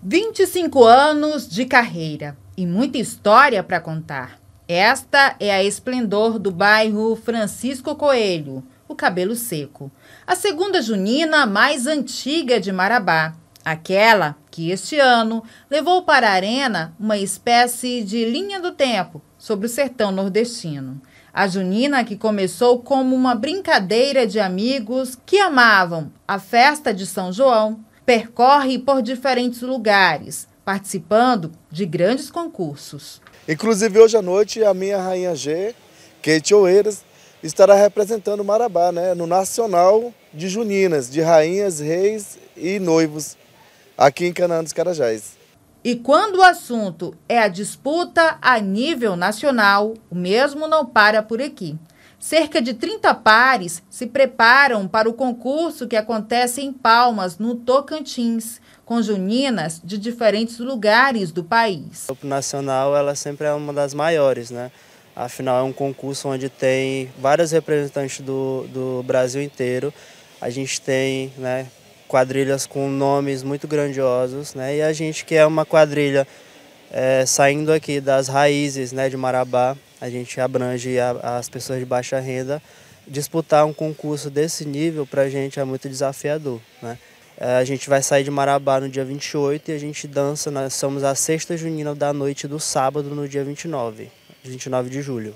25 anos de carreira e muita história para contar. Esta é a esplendor do bairro Francisco Coelho, o Cabelo Seco, a segunda junina mais antiga de Marabá, aquela que este ano levou para a arena uma espécie de linha do tempo sobre o sertão nordestino. A junina que começou como uma brincadeira de amigos que amavam a festa de São João percorre por diferentes lugares, participando de grandes concursos. Inclusive, hoje à noite, a minha rainha G, Kate Oeiras, estará representando Marabá né, no Nacional de Juninas, de Rainhas, Reis e Noivos, aqui em Canaã dos Carajás. E quando o assunto é a disputa a nível nacional, o mesmo não para por aqui. Cerca de 30 pares se preparam para o concurso que acontece em Palmas, no Tocantins, com juninas de diferentes lugares do país. O nacional ela sempre é uma das maiores, né? Afinal, é um concurso onde tem vários representantes do, do Brasil inteiro. A gente tem né, quadrilhas com nomes muito grandiosos, né? E a gente que é uma quadrilha é, saindo aqui das raízes né, de Marabá, a gente abrange a, as pessoas de baixa renda. Disputar um concurso desse nível para a gente é muito desafiador. Né? É, a gente vai sair de Marabá no dia 28 e a gente dança, nós somos a sexta junina da noite do sábado no dia 29, 29 de julho.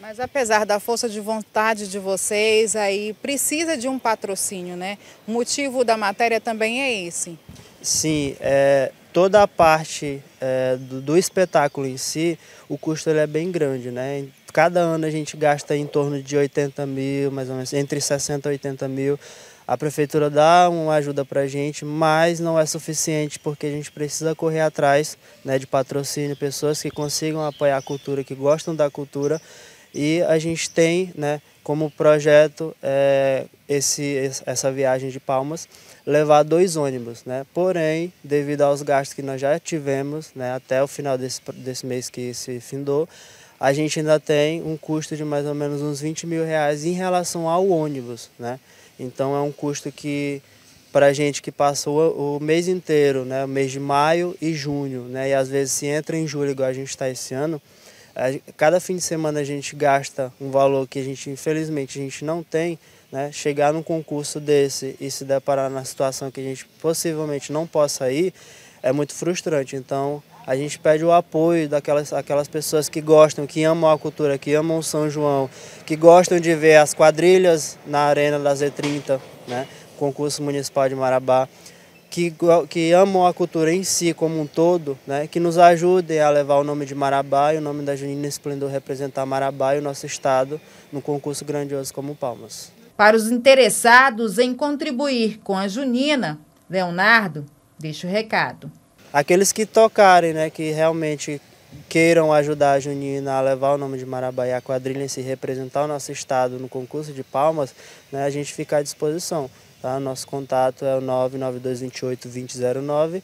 Mas apesar da força de vontade de vocês, aí precisa de um patrocínio, né? O motivo da matéria também é esse. Sim, é, toda a parte é, do, do, espetáculo em si, o custo ele é bem grande, né? Cada ano a gente gasta em torno de 80 mil, mais ou menos, entre 60 e 80 mil. A prefeitura dá uma ajuda para a gente, mas não é suficiente porque a gente precisa correr atrás né, de patrocínio, pessoas que consigam apoiar a cultura, que gostam da cultura e a gente tem né, como projeto é, esse, essa viagem de Palmas levar dois ônibus, né? Porém, devido aos gastos que nós já tivemos, né, até o final desse, desse mês que se findou, a gente ainda tem um custo de mais ou menos uns 20 mil reais em relação ao ônibus, né? Então é um custo que para a gente que passou o mês inteiro, né, o mês de maio e junho, né, e às vezes se entra em julho igual a gente está esse ano, cada fim de semana a gente gasta um valor que a gente infelizmente a gente não tem, né? Chegar num concurso desse e se deparar na situação que a gente possivelmente não possa ir é muito frustrante. Então a gente pede o apoio daquelas aquelas pessoas que gostam, que amam a cultura, que amam São João, que gostam de ver as quadrilhas na arena da Z30, né? Concurso Municipal de Marabá que, que amam a cultura em si como um todo, né, que nos ajudem a levar o nome de Marabá e o nome da Junina Esplendor representar Marabá e o nosso estado num concurso grandioso como Palmas. Para os interessados em contribuir com a Junina, Leonardo deixa o recado. Aqueles que tocarem, né, que realmente queiram ajudar a Junina a levar o nome de Marabaiá, quadrilha e representar o nosso estado no concurso de palmas, né, a gente fica à disposição. Tá? Nosso contato é o 992282009.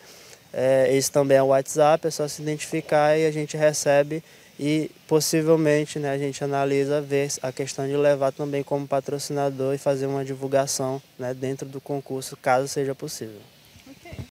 É, esse também é o WhatsApp, é só se identificar e a gente recebe e possivelmente né, a gente analisa ver a questão de levar também como patrocinador e fazer uma divulgação né, dentro do concurso, caso seja possível.